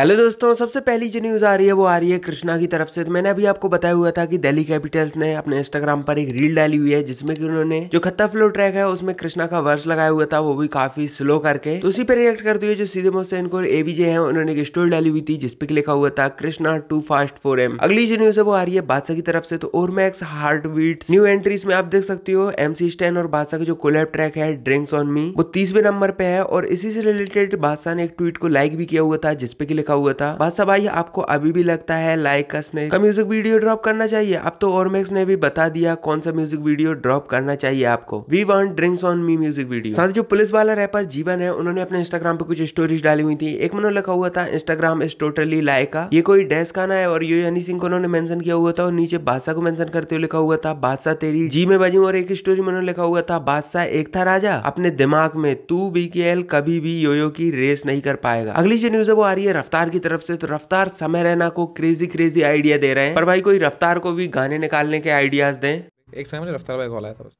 Hello दोस्तों सबसे पहली जो न्यूज़ आ रही है वो आ रही है कृष्णा की तरफ से तो मैंने अभी आपको बताया हुआ था कि दिल्ली कैपिटल्स ने अपने इंस्टाग्राम पर एक रील डाली हुई है जिसमें कि उन्होंने जो खत्ता फ्लो ट्रैक है उसमें कृष्णा का वर्स लगाया हुआ था वो भी काफी स्लो करके तो उसी पर रिएक्ट करते हुए जो सीधे मोहसे इनको एवीजे है उन्होंने एक स्टोरी डाली हुई थी जिसपे लिखा हुआ था Krishna too fast for M अगली जो न्यूज है वो आ रही है बादशाह की तरफ से तो और Max heart beat new entries में आप देख सकते हो एमसी स्टैन और बादशाह का जो कोलैब ट्रैक है ड्रिंक्स ऑन मी वो तीसवें नंबर पे है और इसी से रिलेटेड बादशाह ने एक ट्वीट को लाइक भी किया हुआ था जिसपे लिखा लिखा हुआ था बादशाह भाई आपको अभी भी लगता है लाइक का स्नेक का म्यूजिक वीडियो ड्रॉप करना चाहिए अब तो ओरमेक्स ने भी बता दिया कौन सा म्यूजिक वीडियो ड्रॉप करना चाहिए आपको we want drinks on me music video साथ जो पुलिस वाला रैपर जीवन है उन्होंने अपने इंस्टाग्राम पे कुछ स्टोरीज डाली हुई थी एक मैंने लिखा हुआ था इंस्टाग्राम इज टोटली लाइका ये कोई डेस्क खाना है और यू यानी सिंह को उन्होंने मेंशन किया हुआ था और नीचे बादशाह को मेंशन करते हुए लिखा हुआ था बादशाह तेरी जी में बजू और एक स्टोरी मैंने लिखा हुआ था बादशाह एक था राजा अपने दिमाग में तू बी कभी भी योयो की रेस नहीं कर पाएगा अगली जो न्यूज है वो आ रही है रफ्तार रफ्तार की तरफ से तो रफ्तार समय रहना को क्रेजी क्रेजी आइडिया दे रहे हैं पर भाई कोई रफ्तार को भी गाने निकालने के आइडियाज दें एक समय मुझे रफ्तार भाई कॉल आया था बस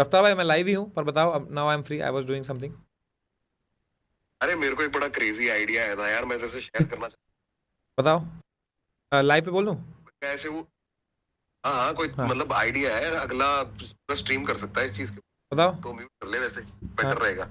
रफ्तार भाई मैं लाइव ही हूँ पर बताओ अब now I am free I was doing something अरे मेरे को एक बड़ा क्रेजी आइडिया आया था यार मैं जैसे शेयर करना चाहता बताओ लाइव पे बोलूं कैसे वो हाँ हाँ कोई हाँ. मतलब आइडिया है अगला स्ट्रीम कर सकता है इस चीज के बताओ तो म्यूट कर ले वैसे बेटर हाँ. रहेगा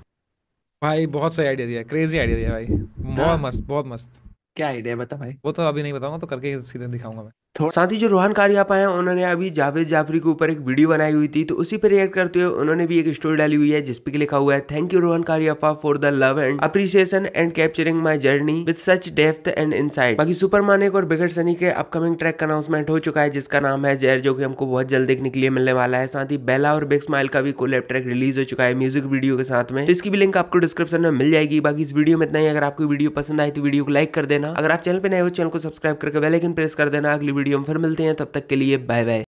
भाई बहुत सही आइडिया दिया क्रेजी आइडिया दिया भाई बहुत हाँ। मस्त बहुत मस्त क्या आइडिया बता भाई वो तो अभी नहीं बताऊंगा तो करके सीधे दिखाऊंगा मैं साथ ही जो रोहन कारियापा हैं उन्होंने अभी जावेद जाफरी के ऊपर एक वीडियो बनाई हुई थी तो उसी पर रिएक्ट करते हुए उन्होंने भी एक स्टोरी डाली हुई है जिसपे लिखा हुआ है thank you Rohan Kariappa for the love and appreciation and capturing my journey with such depth and insight बाकी सुपर मानिक और बिगड़ सनी के अपकमिंग ट्रैक का अनाउंसमेंट हो चुका है जिसका नाम है जहर जो कि हमको बहुत जल्द देखने के लिए मिलने वाला है साथ ही बेला और बिग स्माइल का भी कोलेब ट्रैक रिलीज हो चुका है म्यूजिक वीडियो के साथ में तो इसकी भी लिंक आपको डिस्क्रिप्शन में मिल जाएगी बाकी इस वीडियो में इतना ही अगर आपको वीडियो पसंद आई तो वीडियो को लाइक कर देना अगर आप चैनल पर नए हो चैनल को सब्सक्राइब करके बेलाइकन प्रेस कर देना अगली वीडियो में फिर मिलते हैं तब तक के लिए बाय बाय